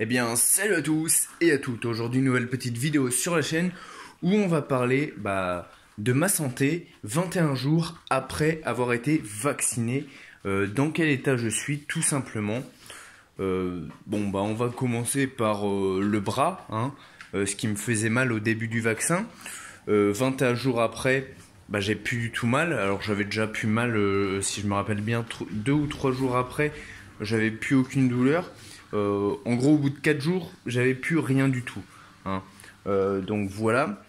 Eh bien, salut à tous et à toutes. Aujourd'hui, nouvelle petite vidéo sur la chaîne où on va parler bah, de ma santé 21 jours après avoir été vacciné. Euh, dans quel état je suis, tout simplement. Euh, bon, bah, on va commencer par euh, le bras, hein, ce qui me faisait mal au début du vaccin. 21 jours après, bah, j'ai plus du tout mal. Alors, j'avais déjà plus mal, si je me rappelle bien, deux ou trois jours après, j'avais plus aucune douleur. Euh, en gros, au bout de 4 jours, j'avais plus rien du tout. Hein. Euh, donc voilà.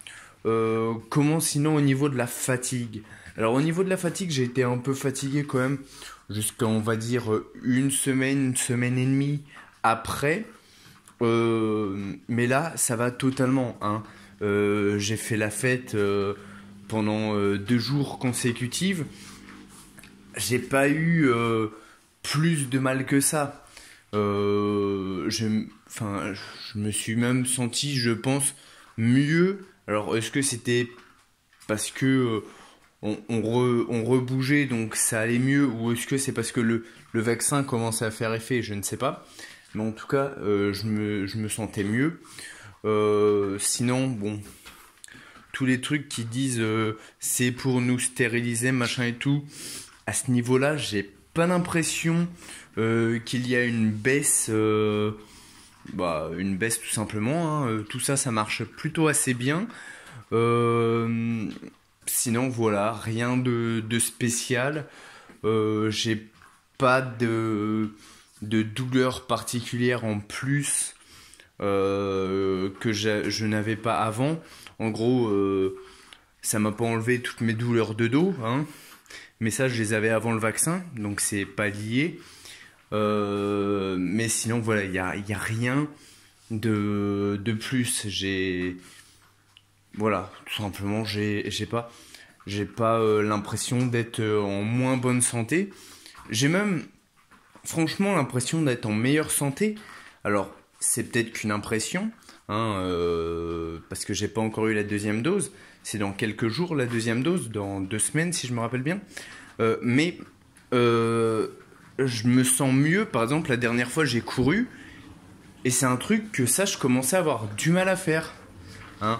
Euh, comment sinon au niveau de la fatigue Alors au niveau de la fatigue, j'ai été un peu fatigué quand même jusqu'à on va dire une semaine, une semaine et demie après. mais là, ça va totalement. Hein. j'ai fait la fête pendant deux jours consécutifs. J'ai pas eu plus de mal que ça. Euh, je, me suis même senti, je pense, mieux. Alors, est-ce que c'était parce que euh, on, rebougeait, donc ça allait mieux, ou est-ce que c'est parce que le, vaccin commençait à faire effet Je ne sais pas. Mais en tout cas, euh, je, me, je, me, sentais mieux. sinon, bon, tous les trucs qui disent c'est pour nous stériliser, machin et tout, à ce niveau-là, j'ai pas l'impression euh, qu'il y a une baisse, euh, bah, une baisse tout simplement. Hein. Euh, tout ça, ça marche plutôt assez bien. sinon, voilà, rien de, spécial. J'ai pas de, de, douleur particulière en plus que je n'avais pas avant. En gros, ça m'a pas enlevé toutes mes douleurs de dos. Hein. Mais ça, je les avais avant le vaccin, donc c'est pas lié. Euh, mais sinon, voilà, il n'y a, y a, rien de, de plus. J'ai. Voilà, tout simplement, j'ai pas, pas euh, l'impression d'être euh, en moins bonne santé. J'ai même, franchement, l'impression d'être en meilleure santé. Alors, c'est peut-être qu'une impression, Hein, euh, parce que j'ai pas encore eu la deuxième dose. C'est dans quelques jours la deuxième dose, dans deux semaines si je me rappelle bien. Euh, mais euh, je me sens mieux. Par exemple, la dernière fois j'ai couru et c'est un truc que ça je commençais à avoir du mal à faire. Hein.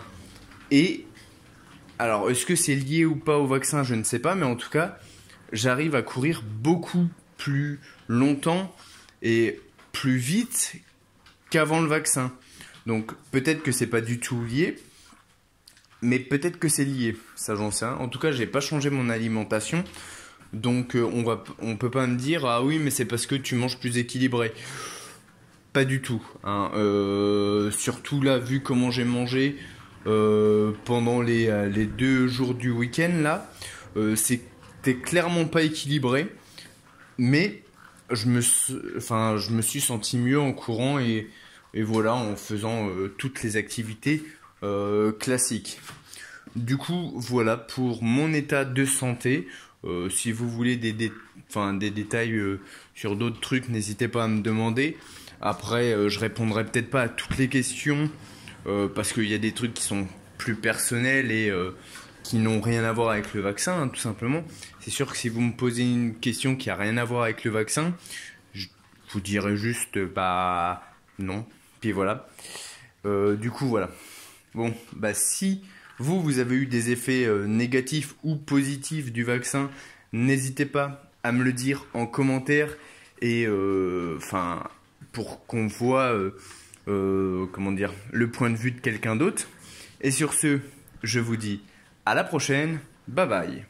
Et alors, est-ce que c'est lié ou pas au vaccin Je ne sais pas, mais en tout cas, j'arrive à courir beaucoup plus longtemps et plus vite qu'avant le vaccin. Donc peut-être que c'est pas du tout lié, mais peut-être que c'est lié, ça j'en sais. En tout cas, j'ai pas changé mon alimentation. Donc euh, on va on peut pas me dire ah oui, mais c'est parce que tu manges plus équilibré. Pas du tout. Hein. Euh, surtout là, vu comment j'ai mangé euh, pendant les, deux jours du week-end, là, c'était clairement pas équilibré. Mais je me, enfin, je me suis senti mieux en courant et, et voilà en faisant euh, toutes les activités euh, classiques. Du coup, voilà pour mon état de santé. Euh, si vous voulez des, détails sur d'autres trucs, n'hésitez pas à me demander. Après, je répondrai peut-être pas à toutes les questions parce qu'il y a des trucs qui sont plus personnels et qui n'ont rien à voir avec le vaccin, hein, tout simplement. C'est sûr que si vous me posez une question qui n'a rien à voir avec le vaccin, je vous dirai juste bah non, puis voilà. Euh, du coup, voilà. Bon, bah si vous, vous avez eu des effets euh, négatifs ou positifs du vaccin, n'hésitez pas à me le dire en commentaire et euh, enfin pour qu'on voit comment dire le point de vue de quelqu'un d'autre. Et sur ce, je vous dis à la prochaine. Bye bye.